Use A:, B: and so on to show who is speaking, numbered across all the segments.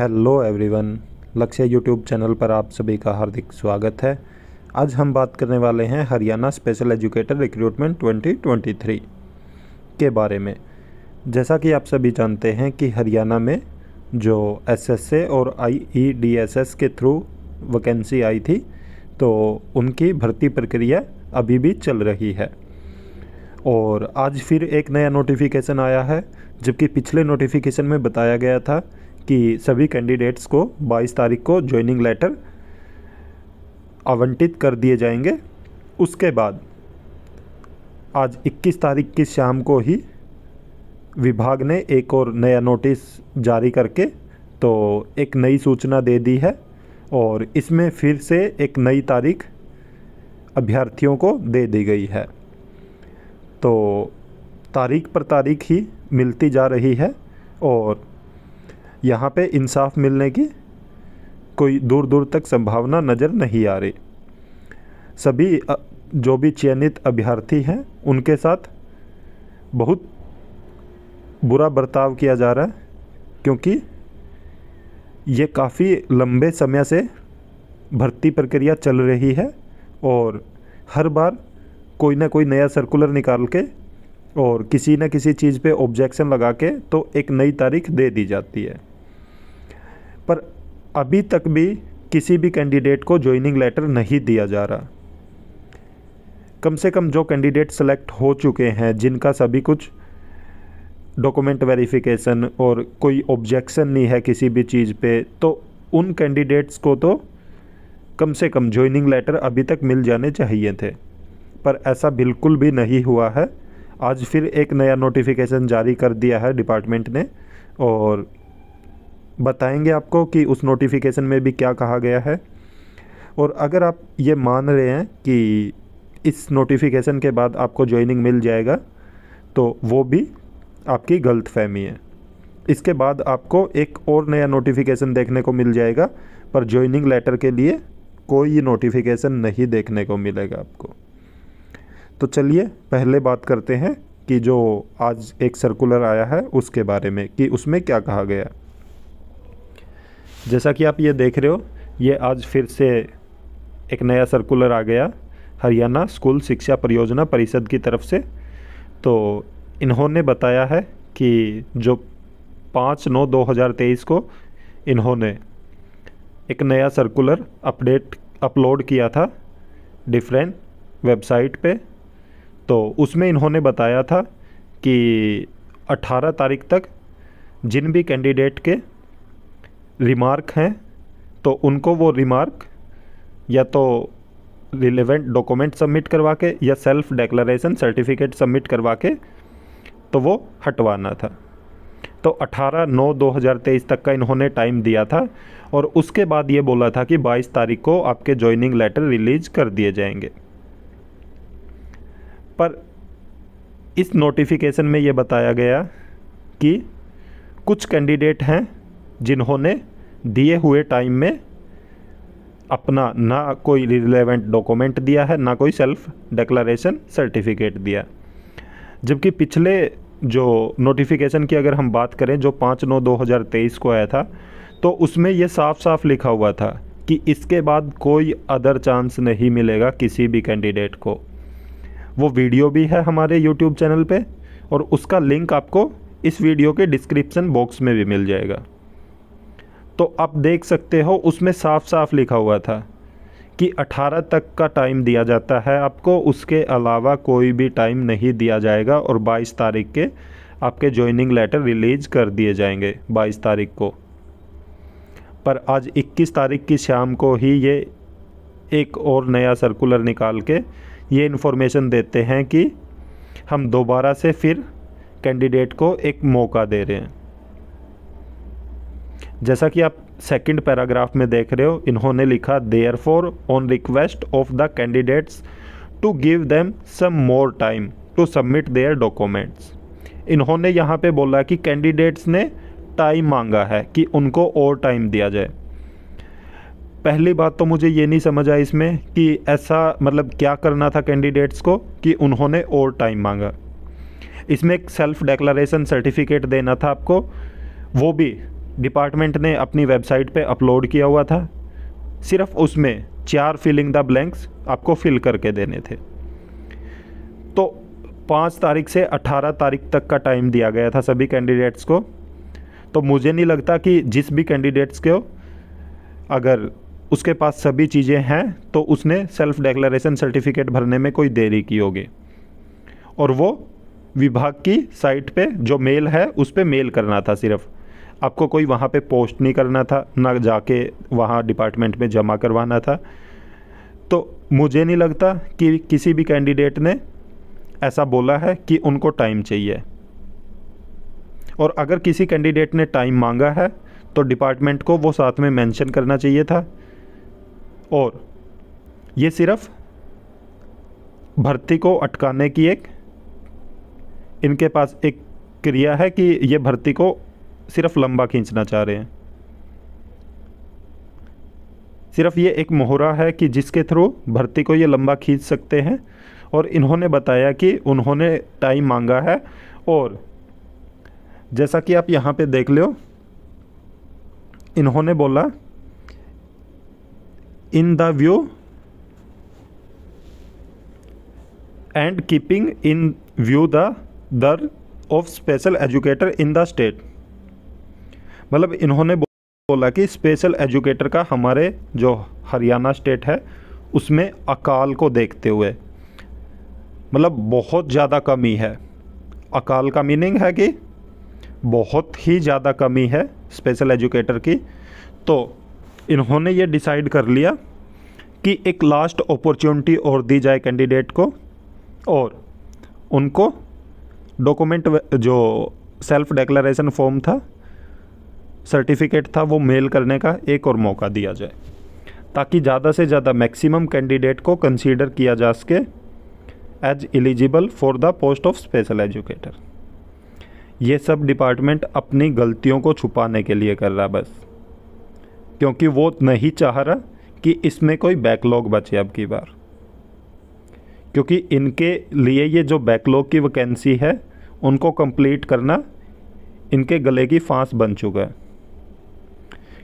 A: hello everyone Lakshya YouTube channel पर आप सभी का हार्दिक स्वागत है आज हम बात करने वाले हैं हरियाणा स्पेशल एजुकेटर रिक्रूटमेंट 2023 के बारे में जैसा कि आप सभी जानते हैं कि हरियाणा में जो एसएसए और आईईडीएसएस e के थ्रू वैकेंसी आई थी तो उनकी भर्ती प्रक्रिया अभी भी चल रही है और आज फिर एक नया नोटिफिकेशन आया है जबकि पिछले नोटिफिकेशन में बताया गया था कि सभी कैंडिडेट्स को 22 तारीख को ज्वाइनिंग लेटर आवंटित कर दिए जाएंगे उसके बाद आज 21 तारीख की शाम को ही विभाग ने एक और नया नोटिस जारी करके तो एक नई सूचना दे दी है और इसमें फिर से एक नई तारीख अभ्यर्थियों को दे दी गई है तो तारीख पर तारीख ही मिलती जा रही है और यहाँ पे इंसाफ मिलने की कोई दूर दूर तक संभावना नज़र नहीं आ रही सभी जो भी चयनित अभ्यर्थी हैं उनके साथ बहुत बुरा बर्ताव किया जा रहा है क्योंकि ये काफ़ी लंबे समय से भर्ती प्रक्रिया चल रही है और हर बार कोई ना कोई नया सर्कुलर निकाल के और किसी न किसी चीज़ पे ऑब्जेक्शन लगा के तो एक नई तारीख दे दी जाती है पर अभी तक भी किसी भी कैंडिडेट को ज्वाइनिंग लेटर नहीं दिया जा रहा कम से कम जो कैंडिडेट सेलेक्ट हो चुके हैं जिनका सभी कुछ डॉक्यूमेंट वेरिफिकेशन और कोई ऑब्जेक्शन नहीं है किसी भी चीज़ पे तो उन कैंडिडेट्स को तो कम से कम ज्वाइनिंग लेटर अभी तक मिल जाने चाहिए थे पर ऐसा बिल्कुल भी नहीं हुआ है आज फिर एक नया नोटिफिकेशन जारी कर दिया है डिपार्टमेंट ने और बताएंगे आपको कि उस नोटिफिकेशन में भी क्या कहा गया है और अगर आप ये मान रहे हैं कि इस नोटिफिकेशन के बाद आपको ज्वाइनिंग मिल जाएगा तो वो भी आपकी गलत फहमी है इसके बाद आपको एक और नया नोटिफिकेशन देखने को मिल जाएगा पर ज्वाइनिंग लेटर के लिए कोई नोटिफिकेशन नहीं देखने को मिलेगा आपको तो चलिए पहले बात करते हैं कि जो आज एक सर्कुलर आया है उसके बारे में कि उसमें क्या कहा गया है जैसा कि आप ये देख रहे हो ये आज फिर से एक नया सर्कुलर आ गया हरियाणा स्कूल शिक्षा परियोजना परिषद की तरफ से तो इन्होंने बताया है कि जो पाँच नौ दो हज़ार तेईस को इन्होंने एक नया सर्कुलर अपडेट अपलोड किया था डिफरेंट वेबसाइट पे तो उसमें इन्होंने बताया था कि 18 तारीख तक जिन भी कैंडिडेट के रिमार्क हैं तो उनको वो रिमार्क या तो रिलेवेंट डॉक्यूमेंट सबमिट करवा के या सेल्फ डेक्लरेशन सर्टिफिकेट सबमिट करवा के तो वो हटवाना था तो 18 नौ 2023 तक का इन्होंने टाइम दिया था और उसके बाद ये बोला था कि 22 तारीख को आपके जॉइनिंग लेटर रिलीज कर दिए जाएंगे पर इस नोटिफिकेशन में ये बताया गया कि कुछ कैंडिडेट हैं जिन्होंने दिए हुए टाइम में अपना ना कोई रिलेवेंट डॉक्यूमेंट दिया है ना कोई सेल्फ डिक्लेरेशन सर्टिफिकेट दिया जबकि पिछले जो नोटिफिकेशन की अगर हम बात करें जो पाँच नौ दो हज़ार तेईस को आया था तो उसमें यह साफ साफ लिखा हुआ था कि इसके बाद कोई अदर चांस नहीं मिलेगा किसी भी कैंडिडेट को वो वीडियो भी है हमारे यूट्यूब चैनल पे और उसका लिंक आपको इस वीडियो के डिस्क्रिप्शन बॉक्स में भी मिल जाएगा तो आप देख सकते हो उसमें साफ साफ लिखा हुआ था कि 18 तक का टाइम दिया जाता है आपको उसके अलावा कोई भी टाइम नहीं दिया जाएगा और 22 तारीख के आपके ज्वाइनिंग लेटर रिलीज़ कर दिए जाएंगे 22 तारीख को पर आज 21 तारीख की शाम को ही ये एक और नया सर्कुलर निकाल के ये इन्फॉर्मेशन देते हैं कि हम दोबारा से फिर कैंडिडेट को एक मौका दे रहे हैं जैसा कि आप सेकंड पैराग्राफ में देख रहे हो इन्होंने लिखा therefore on request of the candidates to give them some more time to submit their documents इन्होंने यहाँ पे बोला कि कैंडिडेट्स ने टाइम मांगा है कि उनको और टाइम दिया जाए पहली बात तो मुझे ये नहीं समझ आई इसमें कि ऐसा मतलब क्या करना था कैंडिडेट्स को कि उन्होंने और टाइम मांगा इसमें एक सेल्फ डेक्लारेशन सर्टिफिकेट देना था आपको वो भी डिपार्टमेंट ने अपनी वेबसाइट पे अपलोड किया हुआ था सिर्फ उसमें चार फिलिंग द ब्लैंक्स आपको फिल करके देने थे तो पाँच तारीख से अट्ठारह तारीख तक का टाइम दिया गया था सभी कैंडिडेट्स को तो मुझे नहीं लगता कि जिस भी कैंडिडेट्स को अगर उसके पास सभी चीज़ें हैं तो उसने सेल्फ डेक्लरेशन सर्टिफिकेट भरने में कोई देरी की होगी और वो विभाग की साइट पे जो मेल है उस पर मेल करना था सिर्फ़ आपको कोई वहाँ पे पोस्ट नहीं करना था ना जाके वहाँ डिपार्टमेंट में जमा करवाना था तो मुझे नहीं लगता कि किसी भी कैंडिडेट ने ऐसा बोला है कि उनको टाइम चाहिए और अगर किसी कैंडिडेट ने टाइम मांगा है तो डिपार्टमेंट को वो साथ में मेंशन करना चाहिए था और ये सिर्फ भर्ती को अटकाने की एक इनके पास एक क्रिया है कि ये भर्ती को सिर्फ लंबा खींचना चाह रहे हैं सिर्फ ये एक मोहरा है कि जिसके थ्रू भर्ती को ये लंबा खींच सकते हैं और इन्होंने बताया कि उन्होंने टाइम मांगा है और जैसा कि आप यहाँ पे देख लो इन्होंने बोला in the view and keeping in view the dearth of special educator in the state मतलब इन्होंने बोला कि स्पेशल एजुकेटर का हमारे जो हरियाणा स्टेट है उसमें अकाल को देखते हुए मतलब बहुत ज़्यादा कमी है अकाल का मीनिंग है कि बहुत ही ज़्यादा कमी है स्पेशल एजुकेटर की तो इन्होंने ये डिसाइड कर लिया कि एक लास्ट अपॉर्चुनिटी और दी जाए कैंडिडेट को और उनको डॉक्यूमेंट जो सेल्फ डिक्लेरेशन फॉर्म था सर्टिफिकेट था वो मेल करने का एक और मौका दिया जाए ताकि ज़्यादा से ज़्यादा मैक्सिमम कैंडिडेट को कंसीडर किया जा सके as eligible for the post of special educator ये सब डिपार्टमेंट अपनी गलतियों को छुपाने के लिए कर रहा बस क्योंकि वो नहीं चाह रहा कि इसमें कोई बैकलॉग बचे अब की बार क्योंकि इनके लिए ये जो बैकलॉग की वैकेंसी है उनको कंप्लीट करना इनके गले की फांस बन चुका है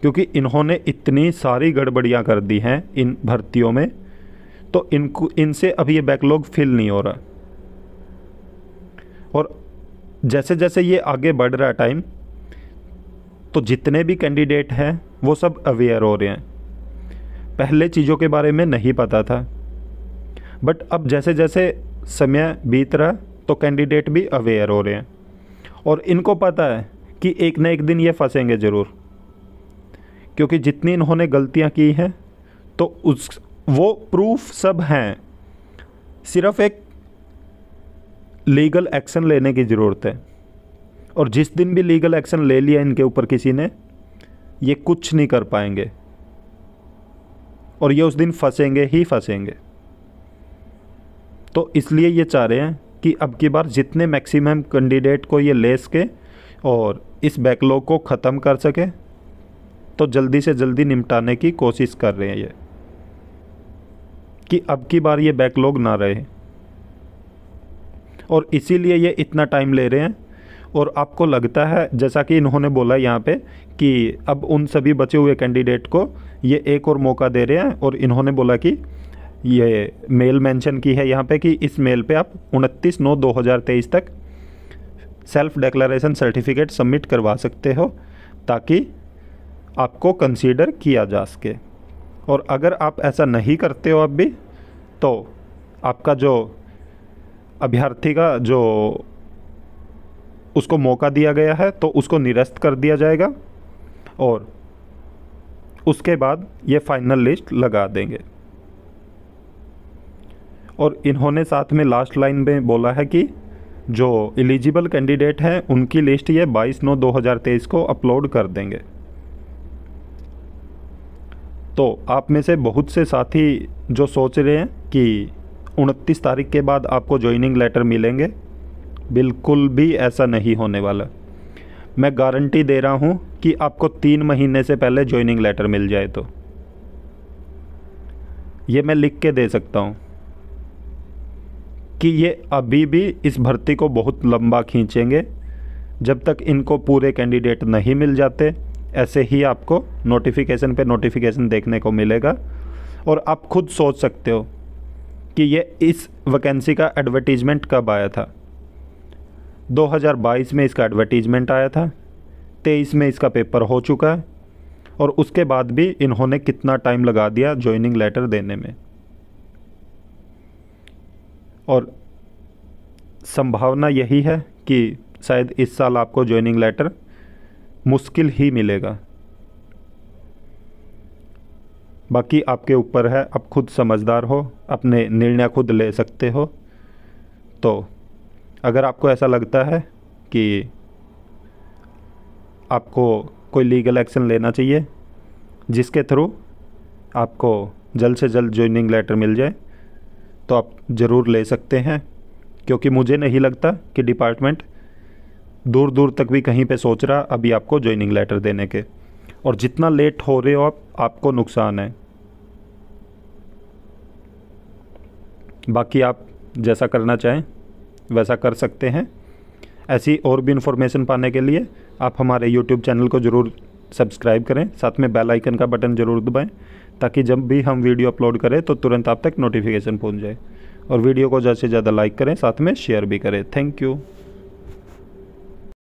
A: क्योंकि इन्होंने इतनी सारी गड़बड़ियाँ कर दी हैं इन भर्तियों में तो इनको इनसे अभी ये बैकलॉग फिल नहीं हो रहा और जैसे जैसे ये आगे बढ़ रहा है टाइम तो जितने भी कैंडिडेट हैं वो सब अवेयर हो रहे हैं पहले चीज़ों के बारे में नहीं पता था बट अब जैसे जैसे समय बीत रहा तो कैंडिडेट भी अवेयर हो रहे हैं और इनको पता है कि एक ना एक दिन ये फंसेंगे ज़रूर क्योंकि जितनी इन्होंने गलतियां की हैं तो उस वो प्रूफ सब हैं सिर्फ एक लीगल एक्शन लेने की ज़रूरत है और जिस दिन भी लीगल एक्शन ले लिया इनके ऊपर किसी ने ये कुछ नहीं कर पाएंगे और ये उस दिन फंसेंगे ही फंसेंगे तो इसलिए ये चाह रहे हैं कि अब की बार जितने मैक्सिमम कैंडिडेट को ये ले सके और इस बैकलॉग को ख़त्म कर सके तो जल्दी से जल्दी निपटाने की कोशिश कर रहे हैं ये कि अब की बार ये बैकलॉग ना रहे और इसीलिए ये इतना टाइम ले रहे हैं और आपको लगता है जैसा कि इन्होंने बोला यहाँ पे कि अब उन सभी बचे हुए कैंडिडेट को ये एक और मौका दे रहे हैं और इन्होंने बोला कि ये मेल मेंशन की है यहाँ पे कि इस मेल पे आप 29 नौ 2023 तक सेल्फ डिक्लेरेशन सर्टिफिकेट सबमिट करवा सकते हो ताकि आपको कंसीडर किया जा सके और अगर आप ऐसा नहीं करते हो अब भी तो आपका जो अभ्यर्थी का जो उसको मौका दिया गया है तो उसको निरस्त कर दिया जाएगा और उसके बाद ये फाइनल लिस्ट लगा देंगे और इन्होंने साथ में लास्ट लाइन में बोला है कि जो एलिजिबल कैंडिडेट हैं उनकी लिस्ट ये 22 नौ 2023 को अपलोड कर देंगे तो आप में से बहुत से साथी जो सोच रहे हैं कि उनतीस तारीख के बाद आपको ज्वाइनिंग लेटर मिलेंगे बिल्कुल भी ऐसा नहीं होने वाला मैं गारंटी दे रहा हूँ कि आपको तीन महीने से पहले ज्वाइनिंग लेटर मिल जाए तो ये मैं लिख के दे सकता हूँ कि ये अभी भी इस भर्ती को बहुत लंबा खींचेंगे जब तक इनको पूरे कैंडिडेट नहीं मिल जाते ऐसे ही आपको नोटिफिकेशन पे नोटिफिकेशन देखने को मिलेगा और आप खुद सोच सकते हो कि ये इस वैकेंसी का एडवर्टीज़मेंट कब आया था 2022 में इसका एडवर्टीज़मेंट आया था तेईस में इसका पेपर हो चुका है और उसके बाद भी इन्होंने कितना टाइम लगा दिया ज्वाइनिंग लेटर देने में और संभावना यही है कि शायद इस साल आपको ज्वाइनिंग लेटर मुश्किल ही मिलेगा बाकी आपके ऊपर है आप खुद समझदार हो अपने निर्णय खुद ले सकते हो तो अगर आपको ऐसा लगता है कि आपको कोई लीगल एक्शन लेना चाहिए जिसके थ्रू आपको जल्द से जल्द ज्वाइनिंग लेटर मिल जाए तो आप ज़रूर ले सकते हैं क्योंकि मुझे नहीं लगता कि डिपार्टमेंट दूर दूर तक भी कहीं पे सोच रहा अभी आपको ज्वाइनिंग लेटर देने के और जितना लेट हो रहे हो आप आपको नुकसान है बाकी आप जैसा करना चाहें वैसा कर सकते हैं ऐसी और भी इन्फॉर्मेशन पाने के लिए आप हमारे यूट्यूब चैनल को ज़रूर सब्सक्राइब करें साथ में बेल आइकन का बटन ज़रूर दबाएं ताकि जब भी हम वीडियो अपलोड करें तो तुरंत आप तक नोटिफिकेशन पहुंच जाए और वीडियो को ज़्यादा से ज़्यादा लाइक करें साथ में शेयर भी करें थैंक यू